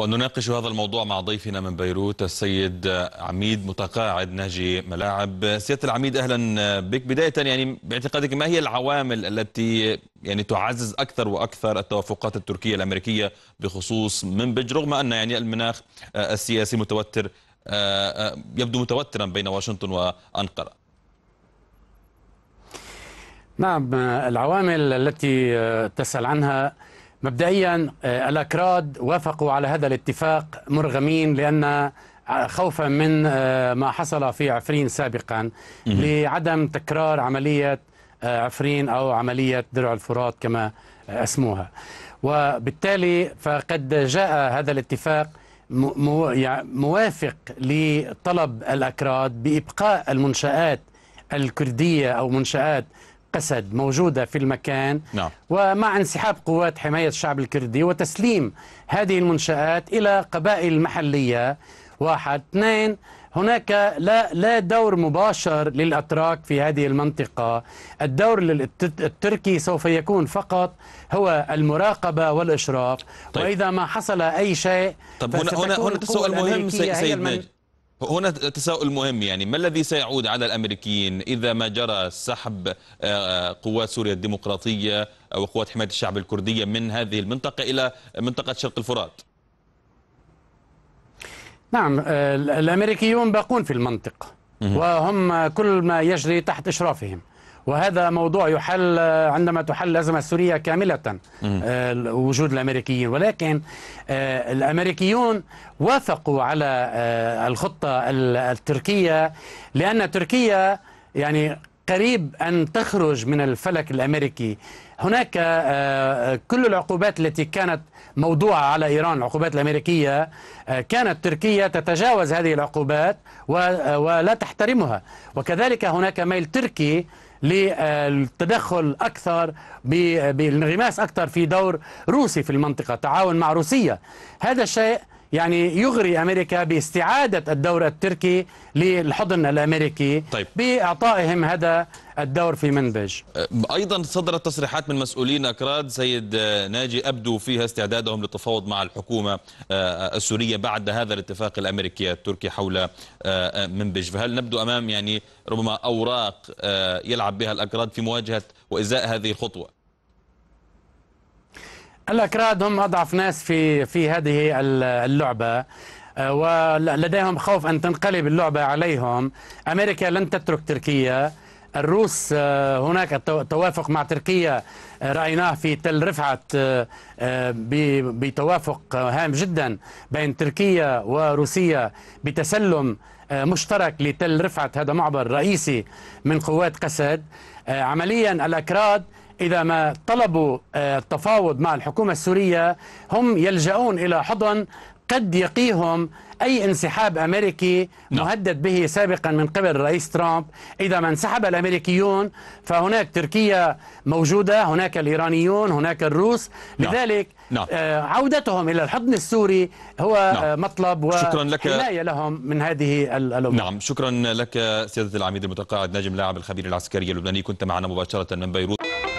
ونناقش هذا الموضوع مع ضيفنا من بيروت السيد عميد متقاعد ناجي ملاعب سيادة العميد أهلا بك بداية يعني باعتقادك ما هي العوامل التي يعني تعزز أكثر وأكثر التوافقات التركية الأمريكية بخصوص منبج رغم أن يعني المناخ السياسي متوتر آه، آه، يبدو متوترا بين واشنطن وأنقرة نعم العوامل التي تسأل عنها مبدئيا آه، الأكراد وافقوا على هذا الاتفاق مرغمين لأن آه، خوفا من آه، ما حصل في عفرين سابقا لعدم تكرار عملية عفرين أو عملية درع الفرات كما اسموها وبالتالي فقد جاء هذا الاتفاق موافق لطلب الأكراد بإبقاء المنشآت الكردية أو منشآت قسد موجودة في المكان نعم. ومع انسحاب قوات حماية الشعب الكردي وتسليم هذه المنشآت إلى قبائل محلية واحد اثنين هناك لا لا دور مباشر للاتراك في هذه المنطقه، الدور التركي سوف يكون فقط هو المراقبه والاشراف، طيب. واذا ما حصل اي شيء طيب هنا هنا سؤال مهم سيد ماجد هنا تساؤل مهم يعني ما الذي سيعود على الامريكيين اذا ما جرى سحب آه، قوات سوريا الديمقراطيه وقوات حمايه الشعب الكرديه من هذه المنطقه الى منطقه شرق الفرات؟ نعم آه، الامريكيون باقون في المنطقه وهم كل ما يجري تحت اشرافهم وهذا موضوع يحل عندما تحل الأزمة السورية كاملة آه، وجود الأمريكيين ولكن آه، الأمريكيون وافقوا على آه، الخطة التركية لأن تركيا يعني قريب أن تخرج من الفلك الأمريكي هناك كل العقوبات التي كانت موضوعة على إيران العقوبات الأمريكية كانت تركيا تتجاوز هذه العقوبات ولا تحترمها وكذلك هناك ميل تركي للتدخل أكثر بالانغماس أكثر في دور روسي في المنطقة تعاون مع روسيا هذا الشيء يعني يغري امريكا باستعاده الدور التركي للحضن الامريكي طيب. باعطائهم هذا الدور في منبج أيضا صدرت تصريحات من مسؤولين أكراد سيد ناجي أبدو فيها استعدادهم للتفاوض مع الحكومة آه، السورية بعد هذا الاتفاق الأمريكي التركي حول آه، منبج فهل نبدو أمام يعني ربما أوراق آه، يلعب بها الأكراد في مواجهة وإزاء هذه الخطوة الأكراد هم أضعف ناس في في هذه اللعبة ولديهم خوف أن تنقلب اللعبة عليهم أمريكا لن تترك تركيا الروس آه، هناك توافق مع تركيا آه، رأيناه في تل رفعت آه، بتوافق هام جدا بين تركيا وروسيا بتسلم مشترك لتل رفعت هذا معبر رئيسي من قوات قسد عمليا الأكراد إذا ما طلبوا التفاوض مع الحكومة السورية هم يلجؤون إلى حضن قد يقيهم أي انسحاب أمريكي نعم. مهدد به سابقا من قبل الرئيس ترامب إذا ما انسحب الأمريكيون فهناك تركيا موجودة هناك الإيرانيون هناك الروس نعم. لذلك نعم. آه، عودتهم إلى الحضن السوري هو نعم. آه، مطلب وحماية لهم من هذه الأمور نعم شكرا لك سيادة العميد المتقاعد ناجم لاعب الخبير العسكري اللبناني كنت معنا مباشرة من بيروت